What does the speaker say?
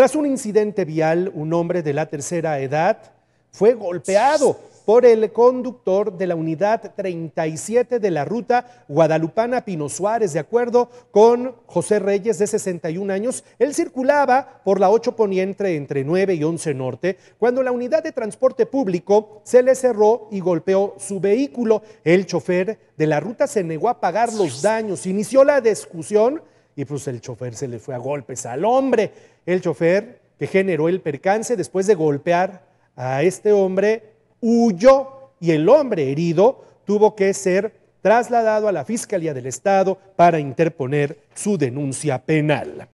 Tras un incidente vial, un hombre de la tercera edad fue golpeado por el conductor de la unidad 37 de la ruta Guadalupana Pino Suárez. De acuerdo con José Reyes, de 61 años, él circulaba por la 8 Poniente entre 9 y 11 Norte cuando la unidad de transporte público se le cerró y golpeó su vehículo. El chofer de la ruta se negó a pagar los daños. Inició la discusión y pues el chofer se le fue a golpes al hombre. El chofer que generó el percance después de golpear a este hombre huyó y el hombre herido tuvo que ser trasladado a la Fiscalía del Estado para interponer su denuncia penal.